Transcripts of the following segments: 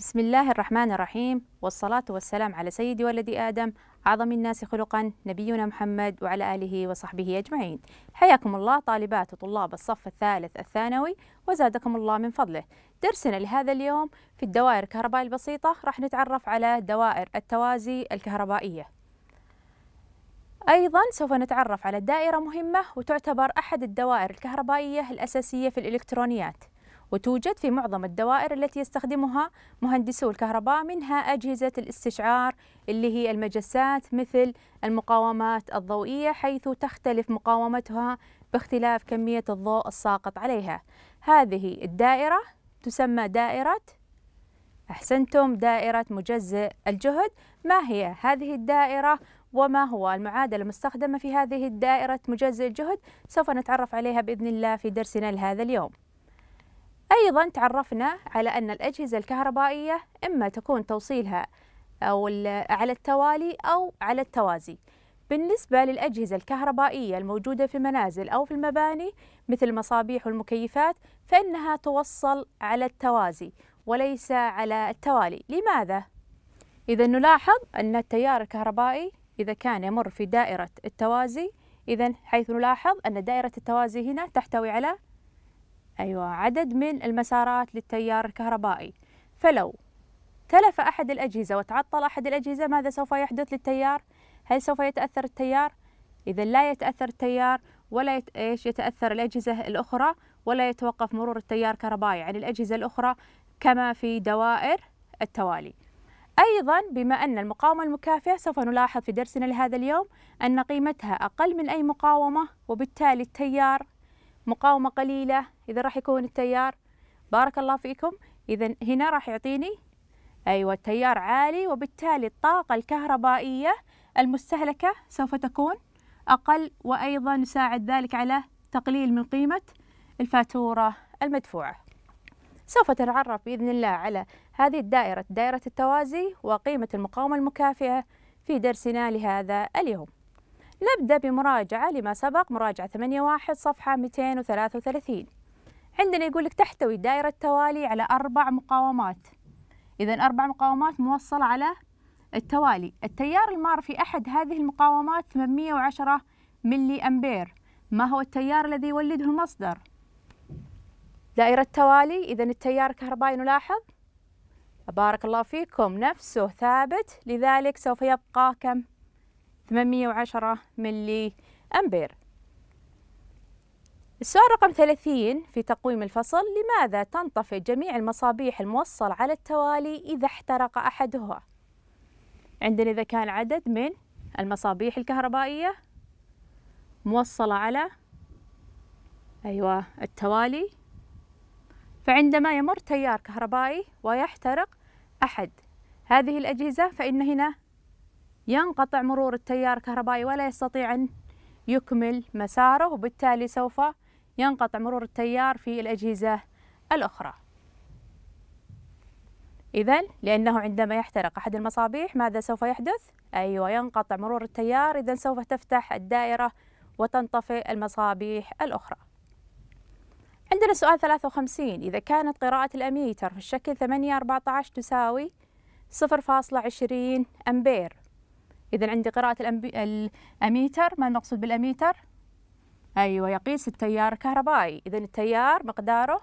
بسم الله الرحمن الرحيم والصلاة والسلام على سيدي ولد آدم أعظم الناس خلقا نبينا محمد وعلى آله وصحبه أجمعين حياكم الله طالبات وطلاب الصف الثالث الثانوي وزادكم الله من فضله درسنا لهذا اليوم في الدوائر الكهربائية البسيطة راح نتعرف على دوائر التوازي الكهربائية أيضا سوف نتعرف على دائرة مهمة وتعتبر أحد الدوائر الكهربائية الأساسية في الإلكترونيات وتوجد في معظم الدوائر التي يستخدمها مهندسو الكهرباء منها أجهزة الاستشعار اللي هي المجسات مثل المقاومات الضوئية حيث تختلف مقاومتها باختلاف كمية الضوء الساقط عليها هذه الدائرة تسمى دائرة أحسنتم دائرة مجزئ الجهد ما هي هذه الدائرة وما هو المعادلة المستخدمة في هذه الدائرة مجزئ الجهد سوف نتعرف عليها بإذن الله في درسنا لهذا اليوم أيضا تعرفنا على أن الأجهزة الكهربائية إما تكون توصيلها أو على التوالي أو على التوازي بالنسبة للأجهزة الكهربائية الموجودة في المنازل أو في المباني مثل المصابيح والمكيفات فإنها توصل على التوازي وليس على التوالي لماذا؟ إذا نلاحظ أن التيار الكهربائي إذا كان يمر في دائرة التوازي إذا حيث نلاحظ أن دائرة التوازي هنا تحتوي على أيوة عدد من المسارات للتيار الكهربائي فلو تلف أحد الأجهزة وتعطل أحد الأجهزة ماذا سوف يحدث للتيار؟ هل سوف يتأثر التيار؟ إذا لا يتأثر التيار ولا يت... إيش يتأثر الأجهزة الأخرى ولا يتوقف مرور التيار كهربائي عن يعني الأجهزة الأخرى كما في دوائر التوالي أيضا بما أن المقاومة المكافئة سوف نلاحظ في درسنا لهذا اليوم أن قيمتها أقل من أي مقاومة وبالتالي التيار مقاومة قليلة إذا راح يكون التيار بارك الله فيكم إذا هنا راح يعطيني أيوة التيار عالي وبالتالي الطاقة الكهربائية المستهلكة سوف تكون أقل وأيضا يساعد ذلك على تقليل من قيمة الفاتورة المدفوعة سوف تتعرف بإذن الله على هذه الدائرة دائرة التوازي وقيمة المقاومة المكافئة في درسنا لهذا اليوم نبدأ بمراجعة لما سبق مراجعة 8.1 صفحة 233 عندنا يقول لك تحتوي دائرة التوالي على أربع مقاومات إذا أربع مقاومات موصلة على التوالي التيار المار في أحد هذه المقاومات 810 ملي أمبير ما هو التيار الذي يولده المصدر؟ دائرة توالي إذا التيار الكهربائي نلاحظ بارك الله فيكم نفسه ثابت لذلك سوف يبقى كم؟ 810 ملي أمبير السؤال رقم 30 في تقويم الفصل لماذا تنطفئ جميع المصابيح الموصل على التوالي إذا احترق أحدها؟ عندنا إذا كان عدد من المصابيح الكهربائية موصلة على أيوة التوالي فعندما يمر تيار كهربائي ويحترق أحد هذه الأجهزة فإن هنا ينقطع مرور التيار الكهربائي ولا يستطيع أن يكمل مساره وبالتالي سوف ينقطع مرور التيار في الأجهزة الأخرى إذا لأنه عندما يحترق أحد المصابيح ماذا سوف يحدث؟ أيوة ينقطع مرور التيار إذا سوف تفتح الدائرة وتنطفئ المصابيح الأخرى عندنا سؤال 53 إذا كانت قراءة الأميتر في الشكل 8 14 تساوي 0.20 أمبير إذا عندي قراءة الأميتر ما المقصود بالأميتر؟ أيوة يقيس التيار الكهربائي إذا التيار مقداره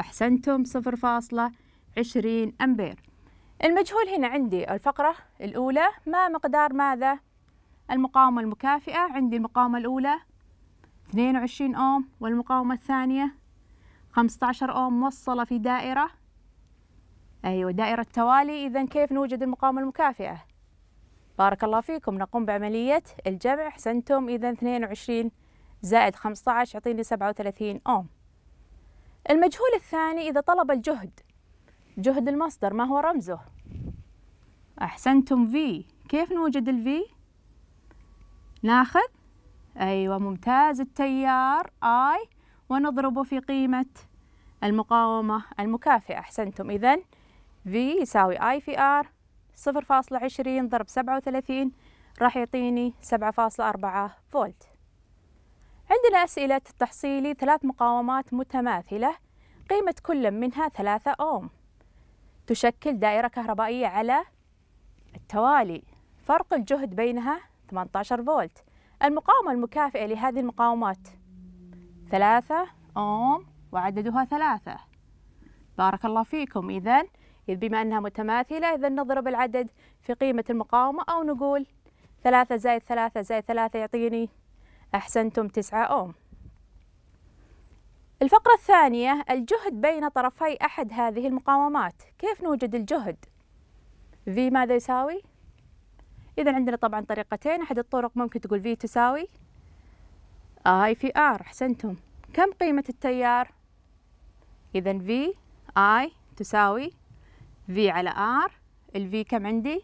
أحسنتم صفر فاصلة عشرين أمبير المجهول هنا عندي الفقرة الأولى ما مقدار ماذا؟ المقاومة المكافئة عندي المقاومة الأولى 22 أوم والمقاومة الثانية 15 أوم موصلة في دائرة أيوة دائرة التوالي إذا كيف نوجد المقاومة المكافئة؟ بارك الله فيكم نقوم بعملية الجمع حسنتم إذا 22 زائد 15 يعطيني 37 أوم المجهول الثاني إذا طلب الجهد جهد المصدر ما هو رمزه أحسنتم في كيف نوجد الفي ناخذ أيوة ممتاز التيار آي ونضربه في قيمة المقاومة المكافئة أحسنتم إذا في يساوي آي في آر 0.20 ضرب 37 راح يعطيني 7.4 فولت عندنا أسئلة التحصيلي ثلاث مقاومات متماثلة قيمة كل منها 3 أوم تشكل دائرة كهربائية على التوالي فرق الجهد بينها 18 فولت المقاومة المكافئة لهذه المقاومات 3 أوم وعددها ثلاثة بارك الله فيكم إذا إذ بما أنها متماثلة إذا نضرب العدد في قيمة المقاومة أو نقول ثلاثة زائد ثلاثة زائد ثلاثة يعطيني أحسنتم تسعة أوم الفقرة الثانية الجهد بين طرفي أحد هذه المقاومات كيف نوجد الجهد؟ V ماذا يساوي؟ إذا عندنا طبعا طريقتين أحد الطرق ممكن تقول V تساوي I في R أحسنتم كم قيمة التيار؟ إذا V I تساوي في على ار الفي كم عندي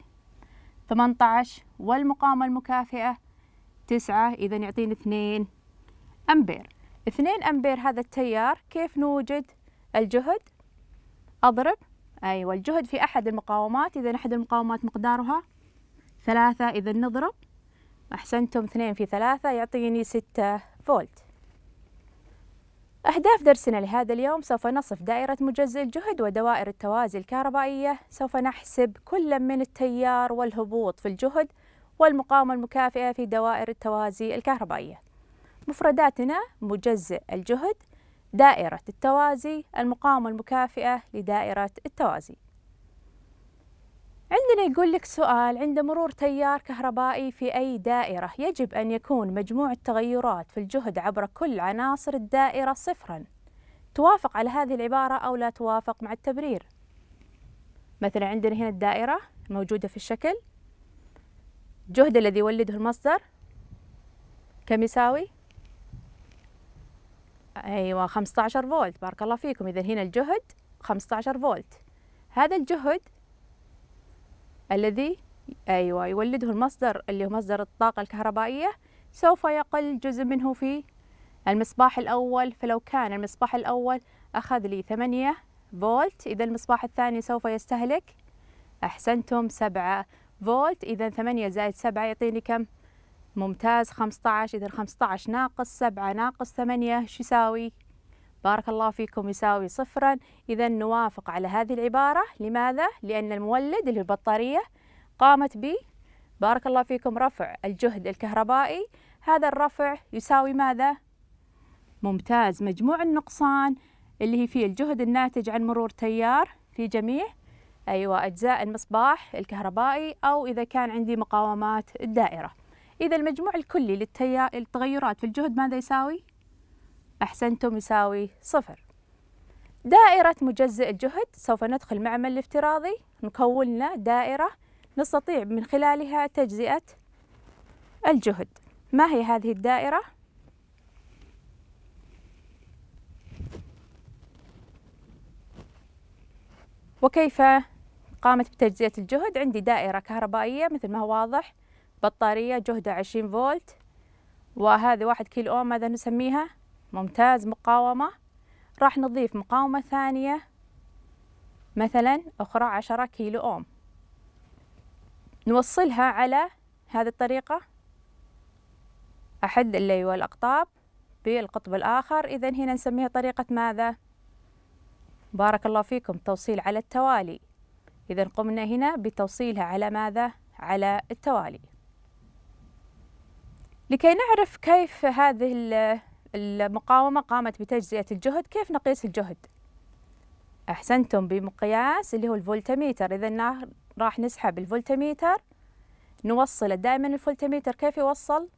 18 والمقاومة المكافئة 9 إذا يعطيني 2 أمبير 2 أمبير هذا التيار كيف نوجد الجهد أضرب أيوة الجهد في أحد المقاومات إذا أحد المقاومات مقدارها ثلاثة إذا نضرب أحسنتم 2 في ثلاثة يعطيني 6 فولت أهداف درسنا لهذا اليوم سوف نصف دائرة مجزئ الجهد ودوائر التوازي الكهربائية سوف نحسب كل من التيار والهبوط في الجهد والمقاومة المكافئة في دوائر التوازي الكهربائية مفرداتنا مجزئ الجهد دائرة التوازي المقاومة المكافئة لدائرة التوازي عندنا يقول لك سؤال عند مرور تيار كهربائي في أي دائرة يجب أن يكون مجموع التغيرات في الجهد عبر كل عناصر الدائرة صفرا توافق على هذه العبارة أو لا توافق مع التبرير مثلا عندنا هنا الدائرة الموجودة في الشكل الجهد الذي يولده المصدر كم يساوي؟ أيوة 15 فولت بارك الله فيكم إذا هنا الجهد 15 فولت هذا الجهد الذي أيوة يولده المصدر اللي هو مصدر الطاقة الكهربائية سوف يقل جزء منه في المصباح الأول فلو كان المصباح الأول أخذ لي ثمانية فولت إذا المصباح الثاني سوف يستهلك أحسنتم سبعة فولت إذا ثمانية زائد سبعة يعطيني كم ممتاز خمسة عشر إذا خمسة عشر ناقص سبعة ناقص ثمانية شو يساوي بارك الله فيكم يساوي صفرا إذا نوافق على هذه العبارة لماذا؟ لأن المولد اللي البطارية قامت ب بارك الله فيكم رفع الجهد الكهربائي هذا الرفع يساوي ماذا؟ ممتاز مجموع النقصان اللي هي فيه الجهد الناتج عن مرور تيار في جميع أيوة أجزاء المصباح الكهربائي أو إذا كان عندي مقاومات الدائرة إذا المجموع الكلي للتغيرات في الجهد ماذا يساوي؟ أحسنتم يساوي صفر دائرة مجزئ الجهد سوف ندخل معمل الافتراضي نكون لنا دائرة نستطيع من خلالها تجزئة الجهد ما هي هذه الدائرة؟ وكيف قامت بتجزئة الجهد عندي دائرة كهربائية مثل ما هو واضح بطارية جهدها 20 فولت وهذه واحد كيلو أوم ماذا نسميها؟ ممتاز مقاومة راح نضيف مقاومة ثانية مثلا أخرى عشرة كيلو أوم نوصلها على هذه الطريقة أحد اللي والأقطاب بالقطب الآخر إذا هنا نسميها طريقة ماذا؟ بارك الله فيكم توصيل على التوالي إذا قمنا هنا بتوصيلها على ماذا؟ على التوالي لكي نعرف كيف هذه المقاومة قامت بتجزئة الجهد كيف نقيس الجهد؟ أحسنتم بمقياس اللي هو الفولتميتر إذا راح نسحب الفولتميتر نوصله دائما الفولتميتر كيف يوصل؟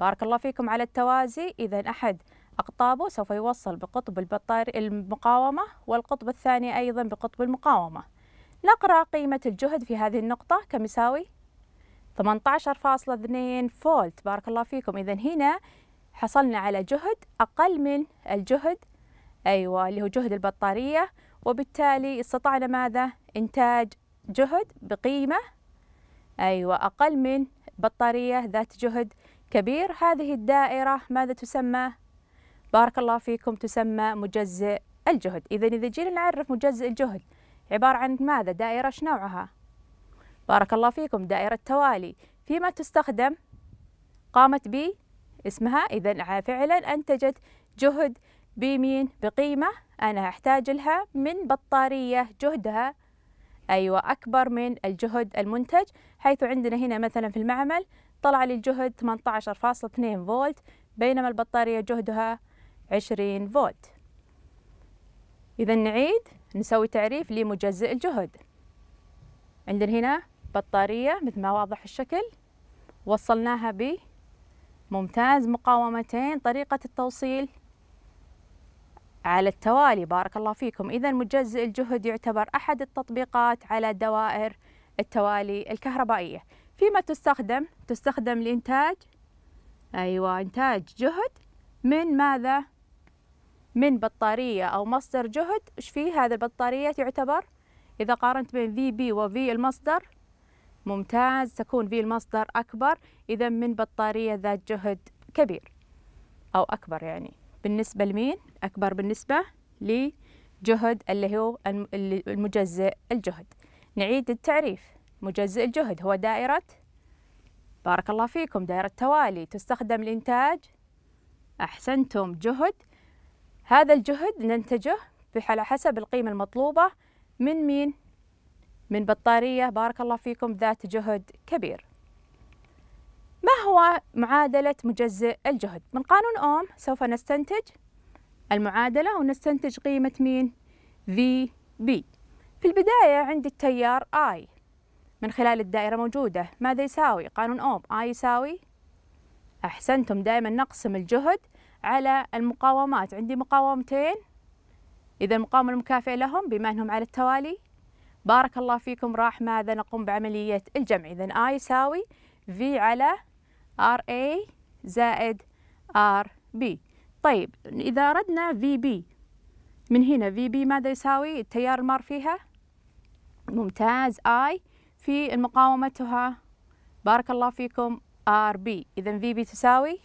بارك الله فيكم على التوازي إذا أحد أقطابه سوف يوصل بقطب البطار المقاومة والقطب الثاني أيضا بقطب المقاومة نقرأ قيمة الجهد في هذه النقطة كم يساوي؟ 18.2 فولت بارك الله فيكم إذا هنا حصلنا على جهد أقل من الجهد أيوة اللي هو جهد البطارية وبالتالي استطعنا ماذا إنتاج جهد بقيمة أيوة أقل من بطارية ذات جهد كبير هذه الدائرة ماذا تسمى بارك الله فيكم تسمى مجزئ الجهد إذا إذا جينا نعرف مجزئ الجهد عبارة عن ماذا دائرة إيش نوعها بارك الله فيكم دائرة توالي فيما تستخدم قامت بي اسمها إذا فعلا أنتجت جهد بمين بقيمة أنا أحتاج لها من بطارية جهدها أيوة أكبر من الجهد المنتج حيث عندنا هنا مثلا في المعمل طلع لي الجهد 18.2 فولت بينما البطارية جهدها 20 فولت إذا نعيد نسوي تعريف لمجزئ الجهد عندنا هنا بطارية مثل ما واضح الشكل وصلناها ب ممتاز مقاومتين طريقة التوصيل على التوالي بارك الله فيكم إذا مجزئ الجهد يعتبر أحد التطبيقات على دوائر التوالي الكهربائية فيما تستخدم؟ تستخدم لإنتاج أيوة إنتاج جهد من ماذا؟ من بطارية أو مصدر جهد إيش فيه هذا البطارية تعتبر؟ إذا قارنت بين في بي وفي المصدر ممتاز تكون فيه المصدر أكبر إذا من بطارية ذات جهد كبير أو أكبر يعني بالنسبة لمين؟ أكبر بالنسبة لجهد اللي هو المجزئ الجهد نعيد التعريف مجزئ الجهد هو دائرة بارك الله فيكم دائرة توالي تستخدم لإنتاج أحسنتم جهد هذا الجهد ننتجه على حسب القيمة المطلوبة من مين؟ من بطارية بارك الله فيكم ذات جهد كبير ما هو معادلة مجزئ الجهد؟ من قانون أوم سوف نستنتج المعادلة ونستنتج قيمة مين؟ في بي في البداية عندي التيار I من خلال الدائرة موجودة ماذا يساوي؟ قانون أوم I يساوي أحسنتم دائما نقسم الجهد على المقاومات عندي مقاومتين إذا المقاومة المكافئة لهم بما أنهم على التوالي بارك الله فيكم راح ماذا نقوم بعملية الجمع إذا I يساوي V على RA زائد RB طيب إذا أردنا VB من هنا VB ماذا يساوي التيار المار فيها ممتاز I في مقاومتها بارك الله فيكم RB إذا VB تساوي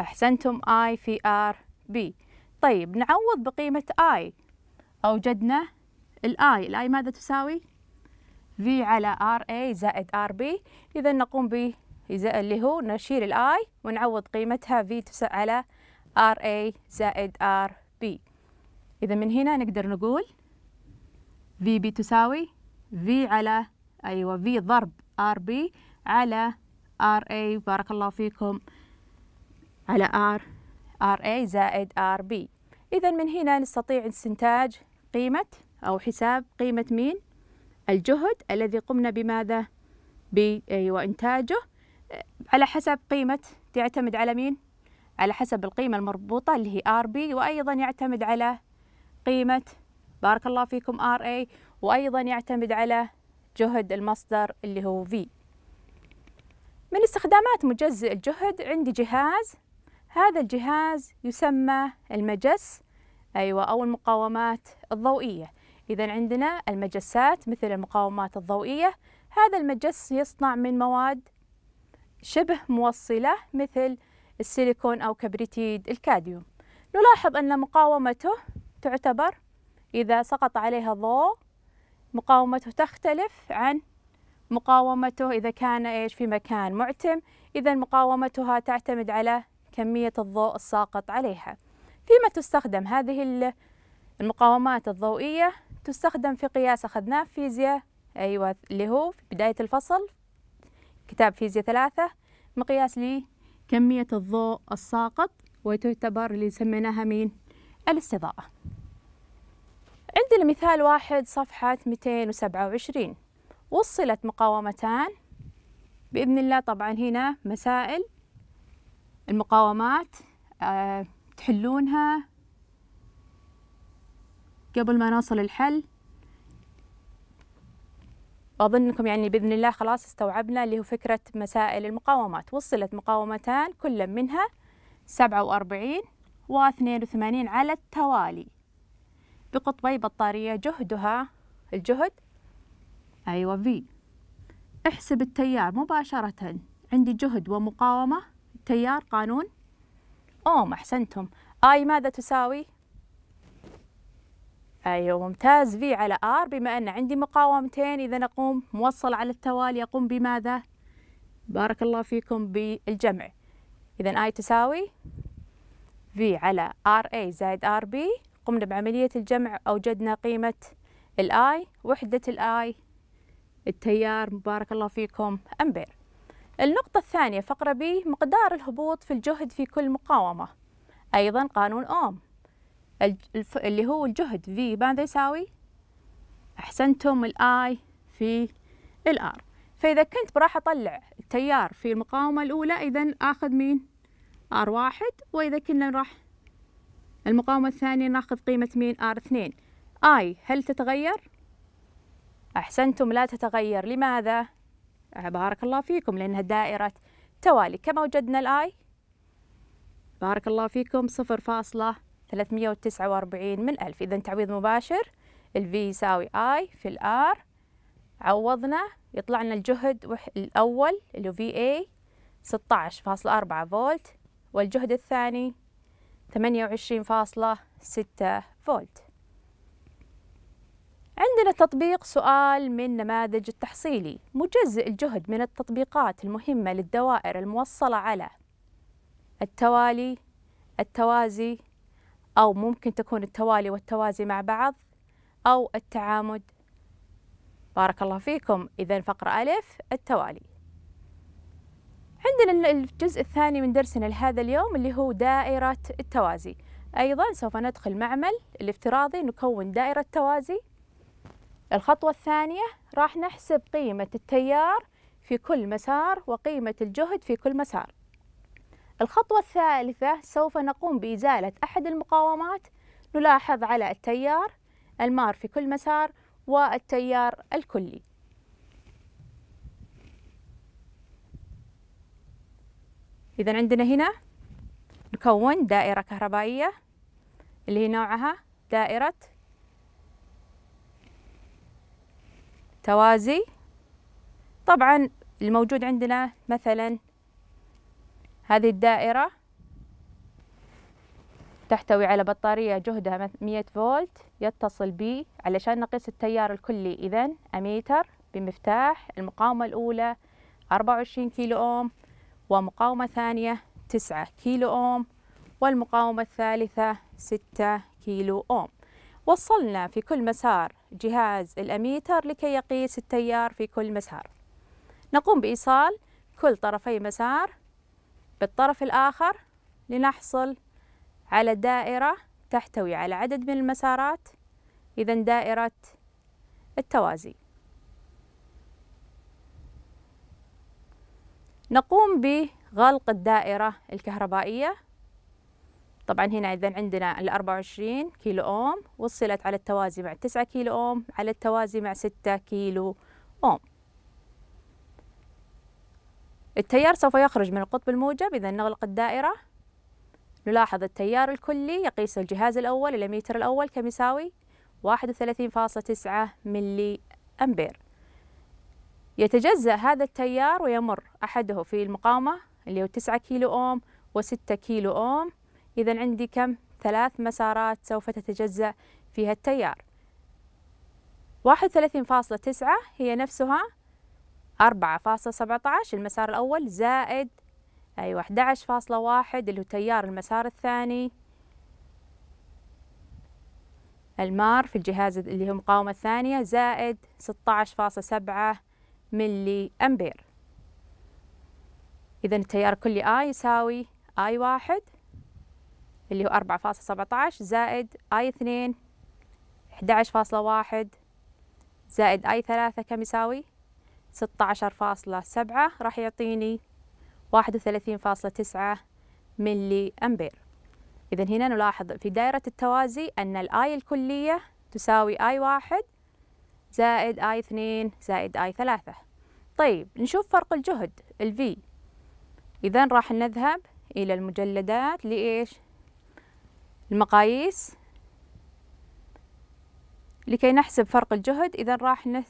أحسنتم I في RB طيب نعوض بقيمة I أوجدنا الاي الاي ماذا تساوي v على اي زائد بي اذا نقوم ب اللي هو نشيل الاي ونعوض قيمتها v على ار اي زائد بي اذا من هنا نقدر نقول v b تساوي v على ايوه v ضرب بي على اي بارك الله فيكم على R اي زائد بي إذا من هنا نستطيع استنتاج قيمة أو حساب قيمة مين؟ الجهد الذي قمنا بماذا؟ وإنتاجه على حسب قيمة يعتمد على مين؟ على حسب القيمة المربوطة اللي هي RB وأيضا يعتمد على قيمة بارك الله فيكم RA إيه، وأيضا يعتمد على جهد المصدر اللي هو V من استخدامات مجزئ الجهد عندي جهاز هذا الجهاز يسمى المجس أيوة أو المقاومات الضوئية إذا عندنا المجسات مثل المقاومات الضوئية هذا المجس يصنع من مواد شبه موصلة مثل السيليكون أو كبريتيد الكاديوم نلاحظ أن مقاومته تعتبر إذا سقط عليها ضوء مقاومته تختلف عن مقاومته إذا كان إيش في مكان معتم إذا مقاومتها تعتمد على كمية الضوء الساقط عليها فيما تستخدم هذه المقاومات الضوئية تستخدم في قياس أخذناه في فيزياء أيوة اللي هو في بداية الفصل كتاب فيزياء ثلاثة مقياس لكمية الضوء الساقط وتعتبر اللي سميناها مين الاستضاءة عندنا مثال واحد صفحة 227 وصلت مقاومتان بإذن الله طبعا هنا مسائل المقاومات آه، تحلونها قبل ما نصل الحل أظنكم يعني بإذن الله خلاص استوعبنا اللي هو فكرة مسائل المقاومات وصلت مقاومتان كل منها 47 و 82 على التوالي بقطبي بطارية جهدها الجهد أيوة في احسب التيار مباشرة عندي جهد ومقاومة تيار قانون أوم أحسنتم آي ماذا تساوي؟ ايوه ممتاز في على ار بما ان عندي مقاومتين اذا اقوم موصل على التوالي اقوم بماذا بارك الله فيكم بالجمع اذا اي تساوي في على ار اي زائد ار بي قمنا بعمليه الجمع اوجدنا قيمه الاي وحده الاي التيار مبارك الله فيكم امبير النقطه الثانيه فقره بي مقدار الهبوط في الجهد في كل مقاومه ايضا قانون اوم اللي هو الجهد في ماذا يساوي أحسنتم الآي في الآر فإذا كنت براح أطلع التيار في المقاومة الأولى إذا آخذ مين آر واحد وإذا كنا راح المقاومة الثانية ناخذ قيمة مين آر اثنين آي هل تتغير؟ أحسنتم لا تتغير لماذا؟ بارك الله فيكم لأنها دائرة توالي كما وجدنا الآي بارك الله فيكم صفر فاصلة 349 من 1000 إذا تعويض مباشر V يساوي I في R عوضنا يطلع لنا الجهد الأول اللي هو VA 16.4 إيه؟ فولت والجهد الثاني 28.6 فولت عندنا تطبيق سؤال من نماذج التحصيلي مجزئ الجهد من التطبيقات المهمة للدوائر الموصلة على التوالي التوازي أو ممكن تكون التوالي والتوازي مع بعض أو التعامد بارك الله فيكم إذا فقرة ألف التوالي عندنا الجزء الثاني من درسنا لهذا اليوم اللي هو دائرة التوازي أيضا سوف ندخل معمل الافتراضي نكون دائرة توازي الخطوة الثانية راح نحسب قيمة التيار في كل مسار وقيمة الجهد في كل مسار الخطوة الثالثة سوف نقوم بإزالة أحد المقاومات نلاحظ على التيار المار في كل مسار والتيار الكلي إذا عندنا هنا نكون دائرة كهربائية اللي هي نوعها دائرة توازي طبعا الموجود عندنا مثلا هذه الدائرة تحتوي على بطارية جهدها 100 فولت يتصل بي علشان نقيس التيار الكلي إذا أميتر بمفتاح المقاومة الأولى 24 كيلو أوم ومقاومة ثانية 9 كيلو أوم والمقاومة الثالثة 6 كيلو أوم وصلنا في كل مسار جهاز الأميتر لكي يقيس التيار في كل مسار نقوم بإيصال كل طرفي مسار بالطرف الآخر لنحصل على دائرة تحتوي على عدد من المسارات إذا دائرة التوازي نقوم بغلق الدائرة الكهربائية طبعا هنا إذا عندنا ال 24 كيلو أوم وصلت على التوازي مع 9 كيلو أوم على التوازي مع 6 كيلو أوم التيار سوف يخرج من القطب الموجب إذا نغلق الدائرة نلاحظ التيار الكلي يقيس الجهاز الأول إلى متر الأول كم يساوي 31.9 ملي أمبير يتجزأ هذا التيار ويمر أحده في المقاومة اللي هو 9 كيلو أوم و6 كيلو أوم إذا عندي كم ثلاث مسارات سوف تتجزأ فيها التيار 31.9 هي نفسها أربعة فاصلة سبعة عشر المسار الأول زائد أيوة عشر فاصلة واحد اللي هو تيار المسار الثاني المار في الجهاز اللي هو مقاومة الثانية زائد ستة عشر فاصلة سبعة ملي أمبير إذا التيار كلي آي يساوي آي واحد اللي هو أربعة فاصلة سبعة عشر زائد آي اثنين عشر فاصلة واحد زائد آي ثلاثة كم يساوي 16.7 راح يعطيني 31.9 ملي أمبير إذا هنا نلاحظ في دائرة التوازي أن الآي الكلية تساوي آي واحد زائد آي اثنين زائد آي ثلاثة طيب نشوف فرق الجهد الفي إذا راح نذهب إلى المجلدات لإيش المقاييس لكي نحسب فرق الجهد إذا راح نث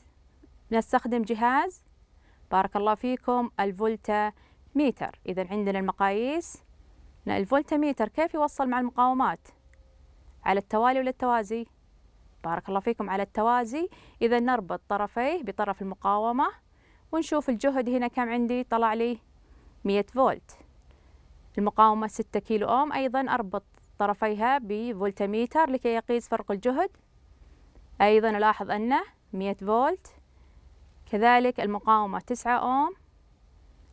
بنستخدم جهاز بارك الله فيكم الفولتا ميتر إذا عندنا المقاييس الفولتا ميتر كيف يوصل مع المقاومات على التوالي ولا التوازي بارك الله فيكم على التوازي إذا نربط طرفيه بطرف المقاومة ونشوف الجهد هنا كم عندي طلع لي 100 فولت المقاومة 6 كيلو أوم أيضا أربط طرفيها بفولتميتر لكي يقيس فرق الجهد أيضا ألاحظ أنه 100 فولت كذلك المقاومة 9 أوم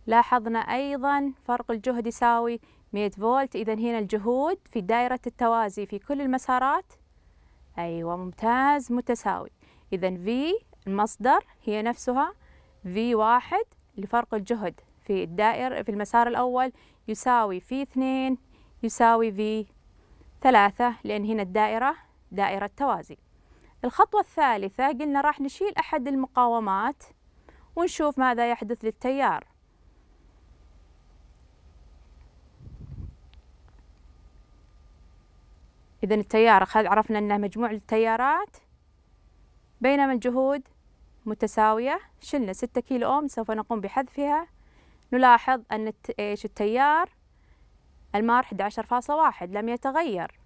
لاحظنا أيضا فرق الجهد يساوي 100 فولت إذا هنا الجهود في دائرة التوازي في كل المسارات أيوة ممتاز متساوي إذا V المصدر هي نفسها v واحد لفرق الجهد في الدائر في المسار الأول يساوي v اثنين يساوي v ثلاثة لأن هنا الدائرة دائرة توازي الخطوة الثالثة قلنا راح نشيل أحد المقاومات ونشوف ماذا يحدث للتيار إذا التيار أخذ عرفنا أنه مجموع التيارات بينما الجهود متساوية شلنا ستة كيلو أوم سوف نقوم بحذفها نلاحظ أن التيار المار 11.1 لم يتغير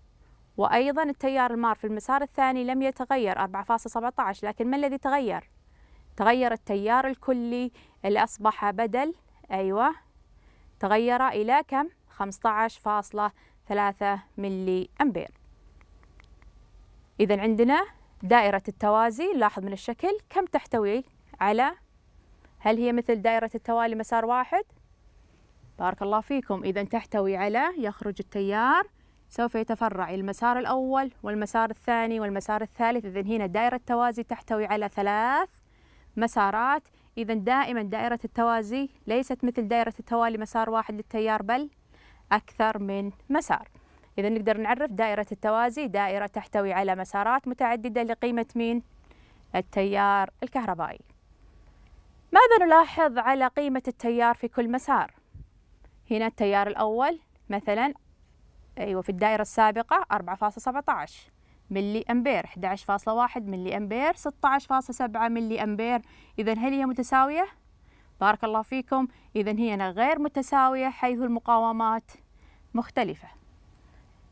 وأيضا التيار المار في المسار الثاني لم يتغير 4.17 لكن ما الذي تغير؟ تغير التيار الكلي اللي أصبح بدل أيوة تغير إلى كم؟ 15.3 ملي أمبير إذا عندنا دائرة التوازي لاحظ من الشكل كم تحتوي على هل هي مثل دائرة التوالي مسار واحد؟ بارك الله فيكم إذا تحتوي على يخرج التيار سوف يتفرع المسار الأول والمسار الثاني والمسار الثالث إذا هنا دائرة التوازي تحتوي على ثلاث مسارات إذا دائما دائرة التوازي ليست مثل دائرة التوالي مسار واحد للتيار بل أكثر من مسار إذا نقدر نعرف دائرة التوازي دائرة تحتوي على مسارات متعددة لقيمة مين؟ التيار الكهربائي ماذا نلاحظ على قيمة التيار في كل مسار؟ هنا التيار الأول مثلا ايوه في الدائره السابقه 4.17 ملي امبير 11.1 ملي امبير 16.7 ملي امبير اذا هل هي متساويه بارك الله فيكم اذا هي غير متساويه حيث المقاومات مختلفه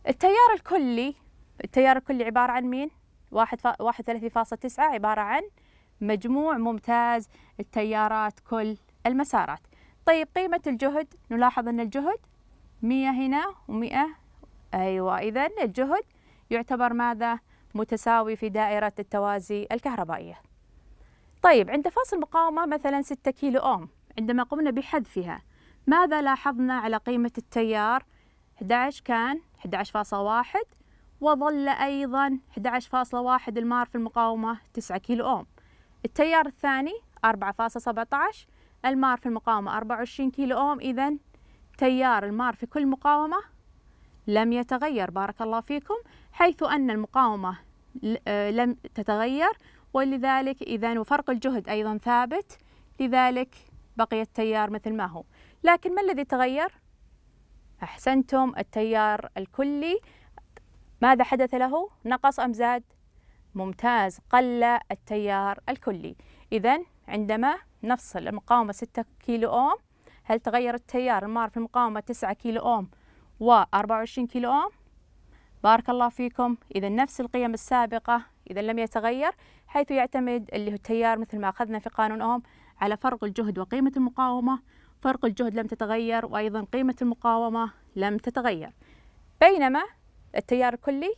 التيار الكلي التيار الكلي عباره عن مين 31.9 عبارة عن مجموع ممتاز التيارات كل المسارات طيب قيمة الجهد نلاحظ أن الجهد 100 هنا و 100 أيوة إذا الجهد يعتبر ماذا؟ متساوي في دائرة التوازي الكهربائية طيب عند فاصل مقاومة مثلا 6 كيلو أوم عندما قمنا بحذفها ماذا لاحظنا على قيمة التيار 11 كان 11.1 وظل أيضا 11.1 المار في المقاومة 9 كيلو أوم التيار الثاني 4.17 المار في المقاومة 24 كيلو أوم إذا تيار المار في كل مقاومة لم يتغير بارك الله فيكم حيث أن المقاومة آه، لم تتغير ولذلك إذا وفرق الجهد أيضا ثابت لذلك بقي التيار مثل ما هو لكن ما الذي تغير؟ أحسنتم التيار الكلي ماذا حدث له؟ نقص أم زاد؟ ممتاز قل التيار الكلي إذا عندما نفصل المقاومة 6 كيلو أوم هل تغير التيار المار في المقاومة 9 كيلو أوم و24 كيلو أوم بارك الله فيكم إذا نفس القيم السابقة إذا لم يتغير حيث يعتمد اللي هو التيار مثل ما أخذنا في قانون أوم على فرق الجهد وقيمة المقاومة فرق الجهد لم تتغير وأيضا قيمة المقاومة لم تتغير بينما التيار الكلي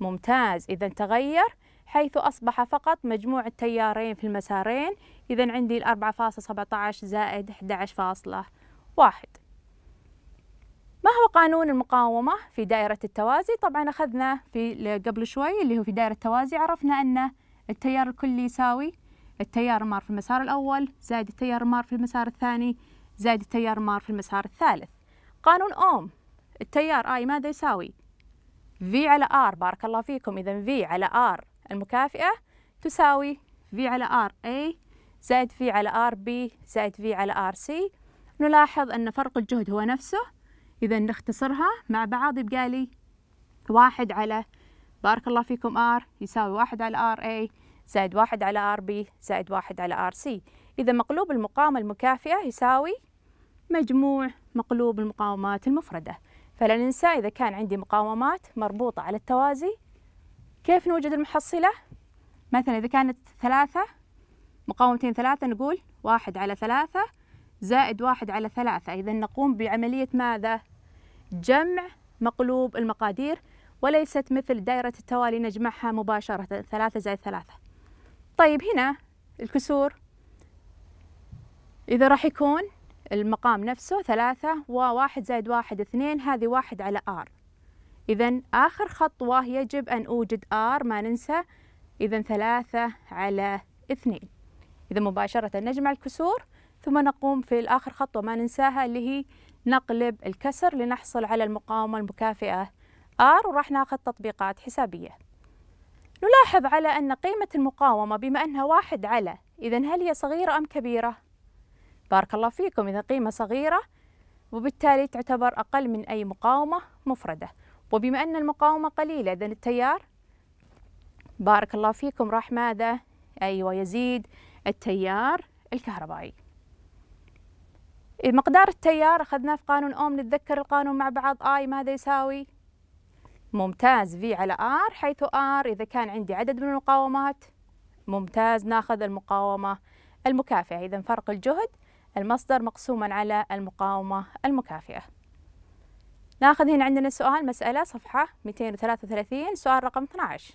ممتاز إذا تغير حيث أصبح فقط مجموع التيارين في المسارين إذا عندي الأربعة فاصلة سبعة عشر زائد أحد عشر فاصلة واحد ما هو قانون المقاومة في دائرة التوازي؟ طبعا أخذنا في قبل شوي اللي هو في دائرة التوازي عرفنا أن التيار الكلي يساوي التيار المار في المسار الأول زائد التيار المار في المسار الثاني زائد التيار المار في المسار الثالث قانون أوم التيار I ماذا يساوي؟ V على R بارك الله فيكم إذا V على R المكافئة تساوي V على R A زائد V على R B زائد V على R C نلاحظ أن فرق الجهد هو نفسه إذا نختصرها مع بعض يبقى لي واحد على بارك الله فيكم R يساوي واحد على RA زائد واحد على RB زائد واحد على RC إذا مقلوب المقاومة المكافئة يساوي مجموع مقلوب المقاومات المفردة فلا ننسى إذا كان عندي مقاومات مربوطة على التوازي كيف نوجد المحصلة؟ مثلا إذا كانت ثلاثة مقاومتين ثلاثة نقول واحد على ثلاثة زائد واحد على ثلاثة إذا نقوم بعملية ماذا؟ جمع مقلوب المقادير وليست مثل دائرة التوالي نجمعها مباشرة ثلاثة زائد ثلاثة طيب هنا الكسور إذا راح يكون المقام نفسه ثلاثة وواحد زائد واحد اثنين هذه واحد على آر إذا آخر خطوة يجب أن أوجد آر ما ننسى إذا ثلاثة على اثنين إذا مباشرة نجمع الكسور ثم نقوم في الآخر خطوة ما ننساها اللي هي نقلب الكسر لنحصل على المقاومة المكافئة R وراح ناخذ تطبيقات حسابية نلاحظ على أن قيمة المقاومة بما أنها واحد على إذا هل هي صغيرة أم كبيرة؟ بارك الله فيكم إذا قيمة صغيرة وبالتالي تعتبر أقل من أي مقاومة مفردة وبما أن المقاومة قليلة إذا التيار بارك الله فيكم راح ماذا؟ أيوة يزيد التيار الكهربائي إيه، مقدار التيار أخذناه في قانون أوم نتذكر القانون مع بعض آي ماذا يساوي؟ ممتاز في على آر حيث آر إذا كان عندي عدد من المقاومات ممتاز ناخذ المقاومة المكافئة إذا فرق الجهد المصدر مقسوما على المقاومة المكافئة ناخذ هنا عندنا سؤال مسألة صفحة 233 سؤال رقم 12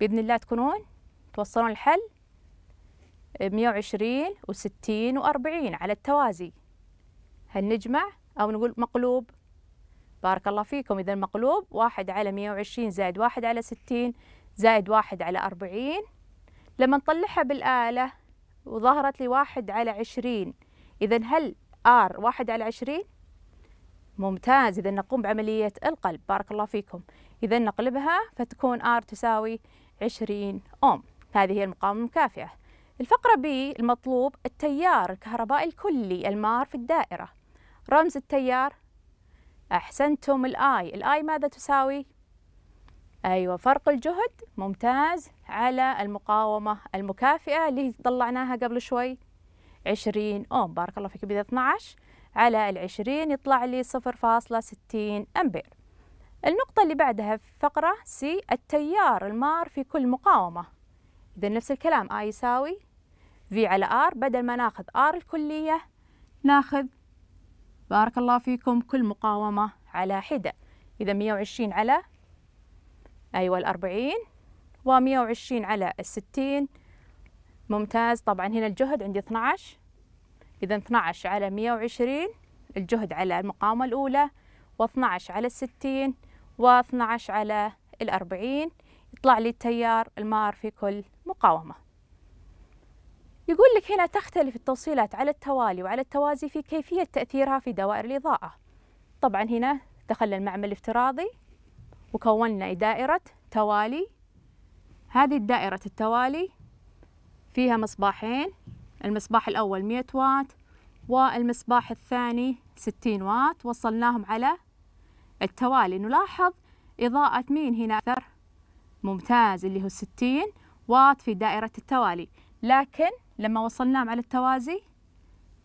بإذن الله تكونون توصلون الحل 120 و60 و40 على التوازي هل نجمع أو نقول مقلوب بارك الله فيكم إذا مقلوب واحد على 120 زائد واحد على 60 زائد واحد على 40 لما نطلعها بالآلة وظهرت لي واحد على 20 إذا هل R واحد على 20 ممتاز إذا نقوم بعملية القلب بارك الله فيكم إذا نقلبها فتكون R تساوي 20 أوم هذه هي المقاومة المكافئة الفقرة ب المطلوب التيار الكهربائي الكلي المار في الدائرة رمز التيار أحسنتم الآي الآي ماذا تساوي؟ أيوة فرق الجهد ممتاز على المقاومة المكافئة اللي طلعناها قبل شوي عشرين أوم بارك الله فيك بإذا 12 على العشرين يطلع لي صفر فاصلة ستين أمبير النقطة اللي بعدها في فقرة سي التيار المار في كل مقاومة إذا نفس الكلام I يساوي V على R بدل ما ناخذ R الكلية ناخذ بارك الله فيكم كل مقاومة على حدة إذا 120 على أيوة الأربعين و 120 على الستين ممتاز طبعا هنا الجهد عندي 12 إذا 12 على 120 الجهد على المقاومة الأولى و12 على الستين و12 على الأربعين يطلع لي التيار المار في كل مقاومة يقول لك هنا تختلف التوصيلات على التوالي وعلى التوازي في كيفية تأثيرها في دوائر الإضاءة طبعا هنا دخلنا المعمل الافتراضي وكوننا دائرة توالي هذه الدائرة التوالي فيها مصباحين المصباح الأول 100 وات والمصباح الثاني 60 وات وصلناهم على التوالي نلاحظ إضاءة مين هنا أكثر ممتاز اللي هو 60 واط في دائرة التوالي لكن لما وصلناهم على التوازي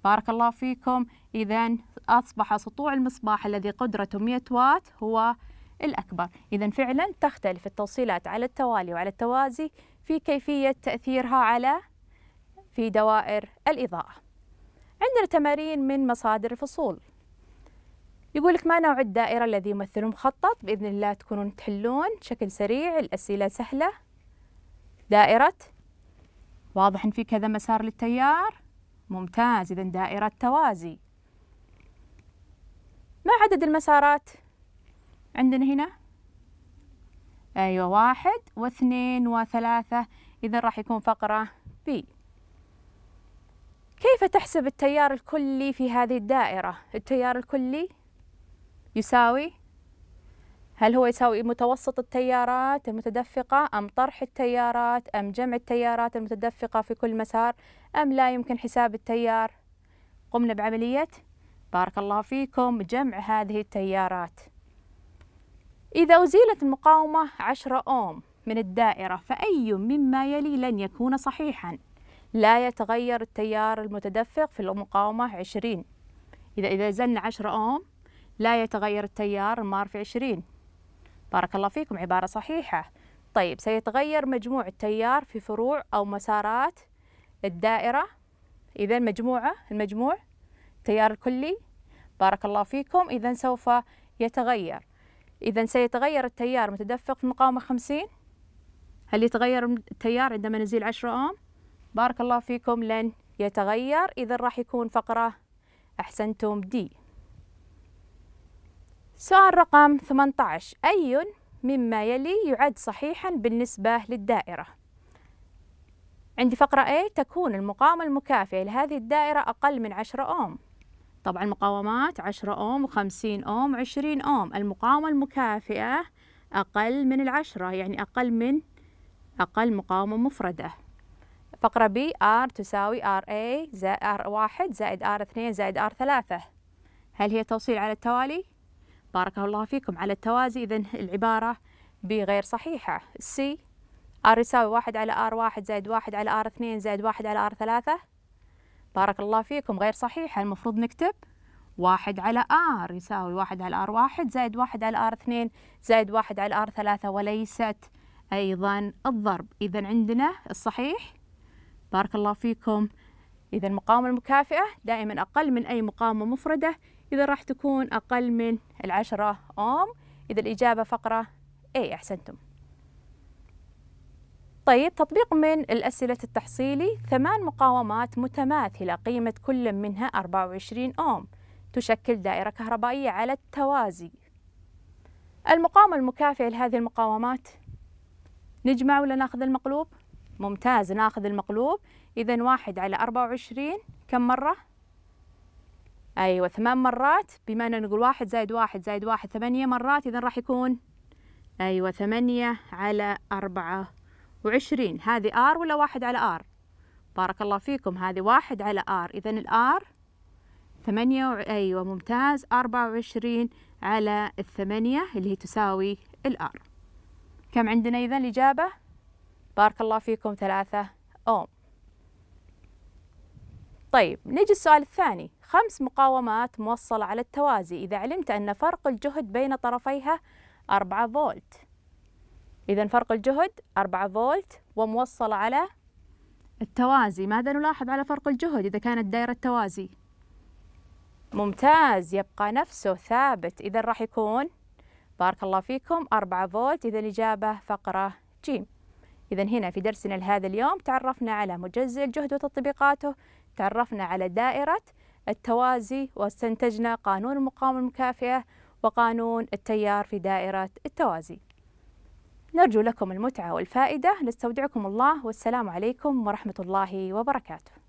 بارك الله فيكم إذا أصبح سطوع المصباح الذي قدرته 100 واط هو الأكبر إذا فعلا تختلف التوصيلات على التوالي وعلى التوازي في كيفية تأثيرها على في دوائر الإضاءة عندنا تمارين من مصادر الفصول يقول لك ما نوع الدائرة الذي يمثل مخطط بإذن الله تكونون تحلون بشكل سريع الأسئلة سهلة دائرة واضح إن في كذا مسار للتيار ممتاز إذا دائرة توازي ما عدد المسارات عندنا هنا أيوة واحد واثنين وثلاثة إذا راح يكون فقرة بي كيف تحسب التيار الكلي في هذه الدائرة؟ التيار الكلي يساوي هل هو يساوي متوسط التيارات المتدفقة أم طرح التيارات أم جمع التيارات المتدفقة في كل مسار أم لا يمكن حساب التيار قمنا بعملية بارك الله فيكم جمع هذه التيارات إذا أزيلت المقاومة 10 أوم من الدائرة فأي مما يلي لن يكون صحيحا لا يتغير التيار المتدفق في المقاومة 20 إذا إذا زلنا 10 أوم لا يتغير التيار مار في عشرين بارك الله فيكم عبارة صحيحة طيب سيتغير مجموع التيار في فروع أو مسارات الدائرة إذا مجموعة المجموع التيار الكلي بارك الله فيكم إذا سوف يتغير إذا سيتغير التيار متدفق في مقاومة خمسين هل يتغير التيار عندما نزيل عشرة أوم؟ بارك الله فيكم لن يتغير إذا راح يكون فقرة أحسنتم دي سؤال رقم 18 أي مما يلي يعد صحيحا بالنسبة للدائرة؟ عندي فقرة A تكون المقاومة المكافئة لهذه الدائرة أقل من 10 أوم طبعا المقاومات 10 أوم و50 أوم و20 أوم المقاومة المكافئة أقل من العشرة يعني أقل من أقل مقاومة مفردة فقرة B R تساوي R A زائد R R1 زائد R R2 زائد R R3 هل هي توصيل على التوالي؟ بارك الله فيكم على التوازي إذا العبارة بغير صحيحة سي ار يساوي واحد على ار واحد زائد واحد على ار اثنين زائد واحد على ار ثلاثة بارك الله فيكم غير صحيحة المفروض نكتب واحد على ار يساوي واحد على ار واحد زائد واحد على ار اثنين زائد واحد على ار ثلاثة وليست أيضا الضرب إذا عندنا الصحيح بارك الله فيكم إذا المقاومة المكافئة دائما أقل من أي مقاومة مفردة إذا راح تكون أقل من العشرة أوم إذا الإجابة فقرة أي أحسنتم طيب تطبيق من الأسئلة التحصيلي ثمان مقاومات متماثلة قيمة كل منها 24 أوم تشكل دائرة كهربائية على التوازي المقاومة المكافئة لهذه المقاومات نجمع ولا ناخذ المقلوب؟ ممتاز ناخذ المقلوب إذا واحد على 24 كم مرة؟ أيوة ثمان مرات بما أننا نقول واحد زائد واحد زائد واحد ثمانية مرات إذا راح يكون أيوة ثمانية على أربعة وعشرين هذه آر ولا واحد على آر بارك الله فيكم هذه واحد على آر إذا الآر ثمانية و... أيوة ممتاز أربعة وعشرين على الثمانية اللي هي تساوي الآر كم عندنا إذا الإجابة؟ بارك الله فيكم ثلاثة أوم طيب نجي السؤال الثاني خمس مقاومات موصلة على التوازي إذا علمت أن فرق الجهد بين طرفيها 4 فولت إذا فرق الجهد 4 فولت وموصلة على التوازي ماذا نلاحظ على فرق الجهد إذا كانت دائرة توازي ممتاز يبقى نفسه ثابت إذا راح يكون بارك الله فيكم 4 فولت إذا الإجابة فقرة جيم إذا هنا في درسنا لهذا اليوم تعرفنا على مجزء الجهد وتطبيقاته تعرفنا على دائرة التوازي واستنتجنا قانون المقاومة المكافئة وقانون التيار في دائرة التوازي نرجو لكم المتعة والفائدة نستودعكم الله والسلام عليكم ورحمة الله وبركاته